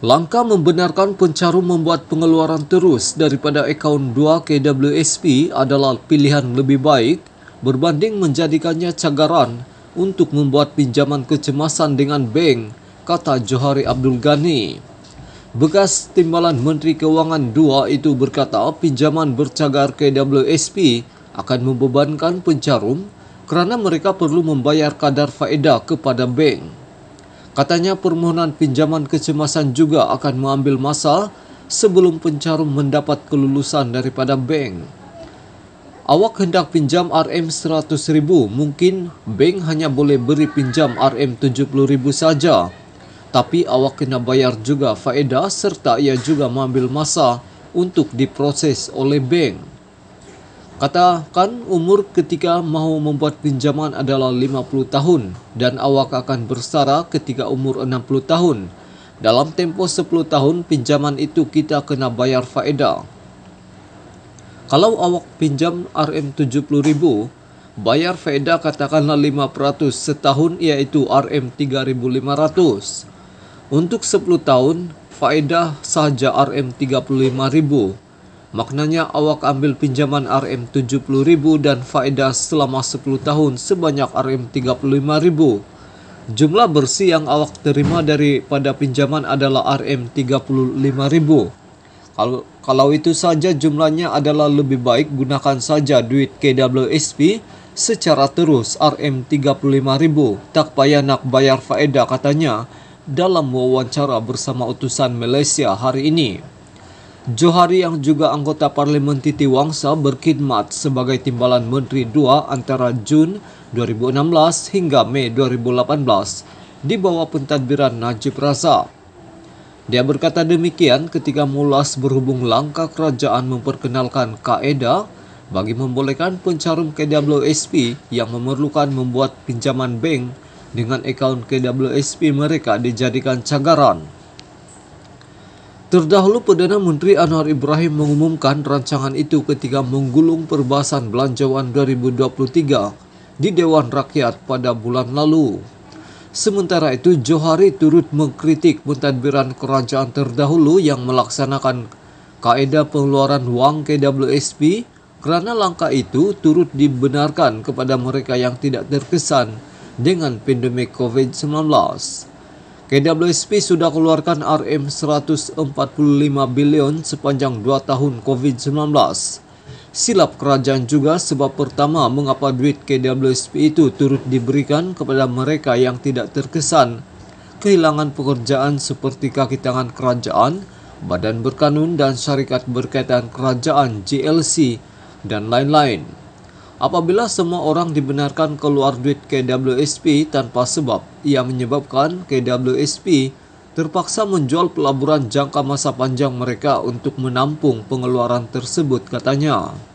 Langkah membenarkan pencarum membuat pengeluaran terus daripada akaun 2 KWSP adalah pilihan lebih baik berbanding menjadikannya cagaran untuk membuat pinjaman kecemasan dengan bank, kata Johari Abdul Ghani. Bekas Timbalan Menteri Keuangan 2 itu berkata pinjaman bercagar KWSP akan membebankan pencarum kerana mereka perlu membayar kadar faedah kepada bank. Katanya permohonan pinjaman kecemasan juga akan mengambil masa sebelum pencarum mendapat kelulusan daripada bank. Awak hendak pinjam RM 100 ribu, mungkin bank hanya boleh beri pinjam RM 70 ribu saja. Tapi awak kena bayar juga faedah serta ia juga mengambil masa untuk diproses oleh bank. Katakan umur ketika mau membuat pinjaman adalah 50 tahun dan awak akan bersara ketika umur 60 tahun. Dalam tempo 10 tahun pinjaman itu kita kena bayar faedah. Kalau awak pinjam RM70.000, bayar faedah katakanlah 5% setahun yaitu RM3.500. Untuk 10 tahun, faedah saja RM35.000 Maknanya awak ambil pinjaman RM70.000 dan faedah selama 10 tahun sebanyak RM35.000. Jumlah bersih yang awak terima daripada pinjaman adalah RM35.000. Kalau kalau itu saja jumlahnya adalah lebih baik gunakan saja duit KWSP secara terus RM35.000 tak payah nak bayar faedah katanya dalam wawancara bersama utusan Malaysia hari ini. Johari yang juga anggota parlemen Titi Wangsa berkhidmat sebagai timbalan Menteri II antara Jun 2016 hingga Mei 2018 di bawah pentadbiran Najib Razak. Dia berkata demikian ketika mulas berhubung langkah kerajaan memperkenalkan kaedah bagi membolehkan pencarum KWSP yang memerlukan membuat pinjaman bank dengan akaun KWSP mereka dijadikan cagaran. Terdahulu Perdana Menteri Anwar Ibrahim mengumumkan rancangan itu ketika menggulung perbahasan belanjawan 2023 di Dewan Rakyat pada bulan lalu. Sementara itu, Johari turut mengkritik pentadbiran kerajaan terdahulu yang melaksanakan kaedah pengeluaran wang KWSP kerana langkah itu turut dibenarkan kepada mereka yang tidak terkesan dengan pandemi COVID-19. KWSP sudah keluarkan RM145 bilion sepanjang 2 tahun COVID-19. Silap kerajaan juga sebab pertama mengapa duit KWSP itu turut diberikan kepada mereka yang tidak terkesan kehilangan pekerjaan seperti kaki tangan kerajaan, badan berkanun dan syarikat berkaitan kerajaan (JLC) dan lain-lain. Apabila semua orang dibenarkan keluar duit KWSP tanpa sebab, ia menyebabkan KWSP terpaksa menjual pelaburan jangka masa panjang mereka untuk menampung pengeluaran tersebut katanya.